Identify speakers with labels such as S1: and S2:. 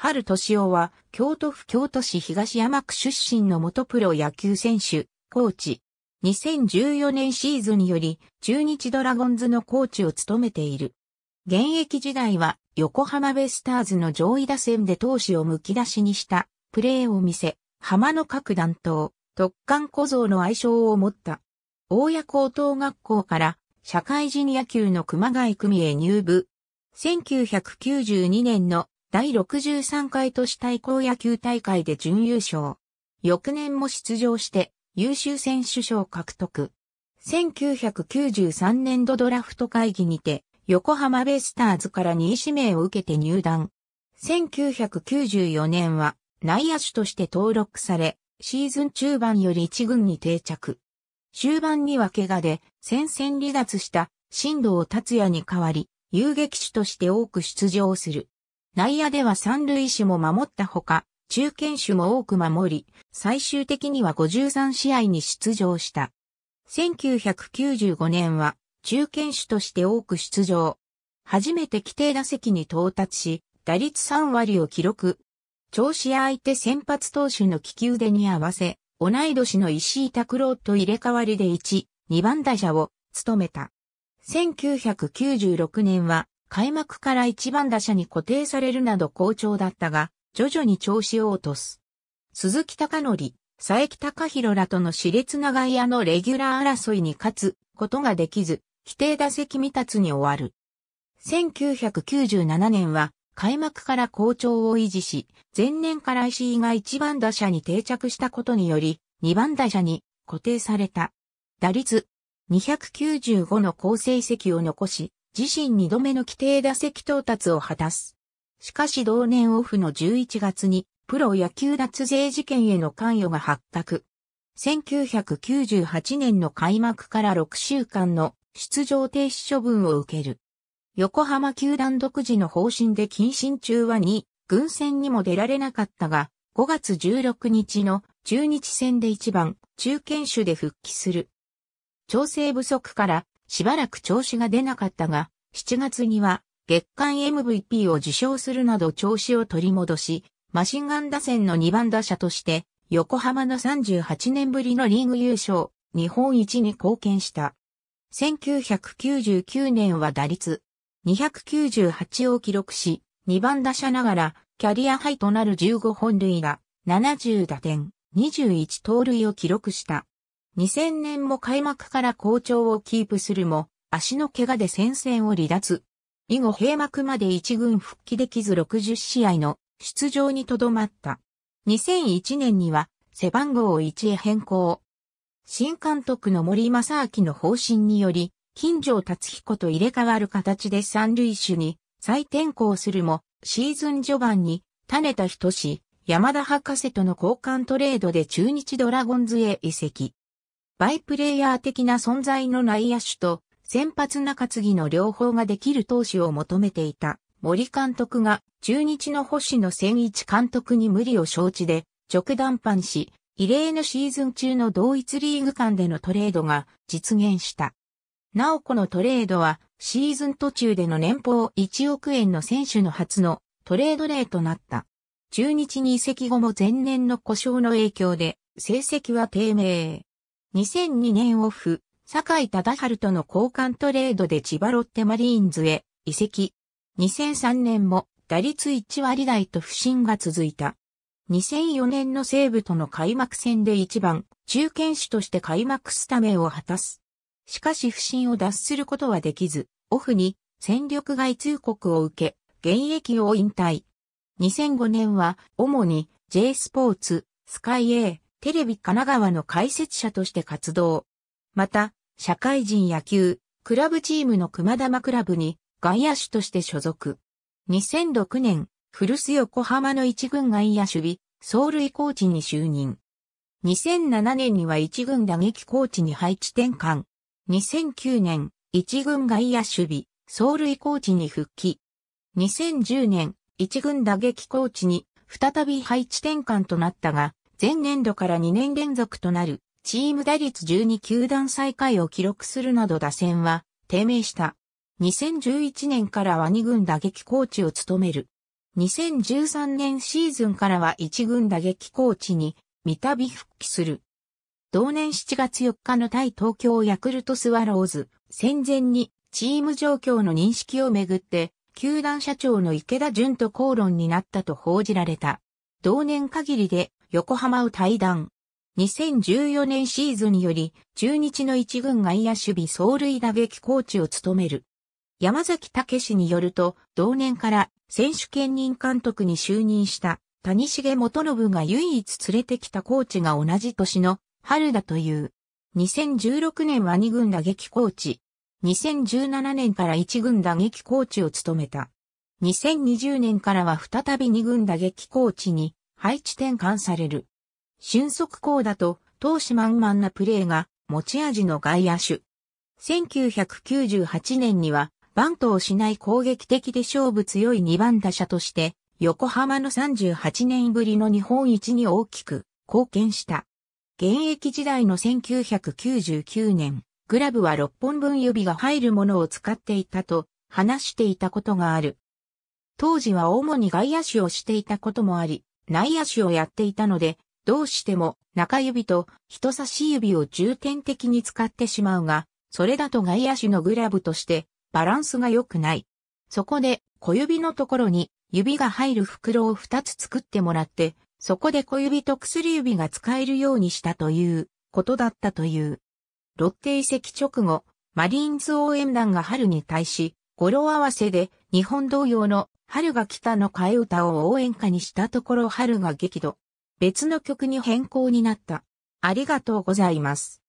S1: 春敏夫は、京都府京都市東山区出身の元プロ野球選手、コーチ。2014年シーズンより、中日ドラゴンズのコーチを務めている。現役時代は、横浜ベスターズの上位打線で投手をむき出しにした、プレーを見せ、浜の各弾頭、特艦小僧の愛称を持った。大谷高等学校から、社会人野球の熊谷組へ入部。1992年の第63回都市対抗野球大会で準優勝。翌年も出場して優秀選手賞獲得。1993年度ドラフト会議にて横浜ベイスターズから2位指名を受けて入団。1994年は内野手として登録され、シーズン中盤より1軍に定着。終盤には怪我で戦線離脱した新藤達也に代わり、遊撃手として多く出場する。内野では三塁手も守ったほか、中堅手も多く守り、最終的には53試合に出場した。1995年は中堅手として多く出場。初めて規定打席に到達し、打率3割を記録。調子や相手先発投手の利き腕に合わせ、同い年の石井拓郎と入れ替わりで1、2番打者を務めた。1996年は開幕から1番打者に固定されるなど好調だったが、徐々に調子を落とす。鈴木隆則、佐伯隆弘らとの熾烈な外野のレギュラー争いに勝つことができず、規定打席未達に終わる。1997年は開幕から好調を維持し、前年から石井が1番打者に定着したことにより、2番打者に固定された。打率295の好成績を残し、自身2度目の規定打席到達を果たす。しかし同年オフの11月に、プロ野球脱税事件への関与が発覚。1998年の開幕から6週間の出場停止処分を受ける。横浜球団独自の方針で謹慎中は2、軍戦にも出られなかったが、5月16日の中日戦で1番、中堅手で復帰する。調整不足からしばらく調子が出なかったが、7月には月間 MVP を受賞するなど調子を取り戻し、マシンガン打線の2番打者として、横浜の38年ぶりのリーグ優勝、日本一に貢献した。1999年は打率298を記録し、2番打者ながらキャリアハイとなる15本塁が、70打点、21盗塁を記録した。2000年も開幕から好調をキープするも、足の怪我で戦線を離脱。以後閉幕まで一軍復帰できず60試合の出場にとどまった。2001年には背番号を1へ変更。新監督の森正明の方針により、金城達彦と入れ替わる形で三塁手に再転向するも、シーズン序盤に種田仁志、山田博士との交換トレードで中日ドラゴンズへ移籍。バイプレイヤー的な存在の内野手と、先発中継ぎの両方ができる投手を求めていた森監督が中日の星野千一監督に無理を承知で直談判し、異例のシーズン中の同一リーグ間でのトレードが実現した。なおこのトレードはシーズン途中での年俸1億円の選手の初のトレード例となった。中日に移籍後も前年の故障の影響で成績は低迷。2002年オフ、坂井忠治との交換トレードで千葉ロッテマリーンズへ移籍。2003年も打率1割台と不振が続いた。2004年の西武との開幕戦で1番、中堅手として開幕スタメンを果たす。しかし不振を脱することはできず、オフに戦力外通告を受け、現役を引退。2005年は主に J スポーツ、スカイ A、テレビ神奈川の解説者として活動。また、社会人野球、クラブチームの熊玉クラブに外野手として所属。2006年、古巣横浜の一軍外野守備、走塁コーチに就任。2007年には一軍打撃コーチに配置転換。2009年、一軍外野守備、走塁コーチに復帰。2010年、一軍打撃コーチに再び配置転換となったが、前年度から2年連続となるチーム打率12球団最下位を記録するなど打線は低迷した。2011年からは2軍打撃コーチを務める。2013年シーズンからは1軍打撃コーチに三度復帰する。同年7月4日の対東京ヤクルトスワローズ戦前にチーム状況の認識をめぐって球団社長の池田淳と口論になったと報じられた。同年限りで横浜を退団。2014年シーズンにより、中日の一軍外野守備走塁打撃コーチを務める。山崎武史によると、同年から選手兼任監督に就任した谷重元信が唯一連れてきたコーチが同じ年の春だという。2016年は二軍打撃コーチ。2017年から一軍打撃コーチを務めた。2020年からは再び二軍打撃コーチに配置転換される。俊足高打と投資満々なプレーが持ち味の外野手。1998年にはバントをしない攻撃的で勝負強い2番打者として横浜の38年ぶりの日本一に大きく貢献した。現役時代の1999年、グラブは6本分指が入るものを使っていたと話していたことがある。当時は主に外野手をしていたこともあり、内野手をやっていたので、どうしても中指と人差し指を重点的に使ってしまうが、それだと外野手のグラブとしてバランスが良くない。そこで小指のところに指が入る袋を2つ作ってもらって、そこで小指と薬指が使えるようにしたということだったという。ロッテ遺跡直後、マリーンズ応援団が春に対し、語呂合わせで日本同様の春が来たの替え歌を応援歌にしたところ春が激怒。別の曲に変更になった。ありがとうございます。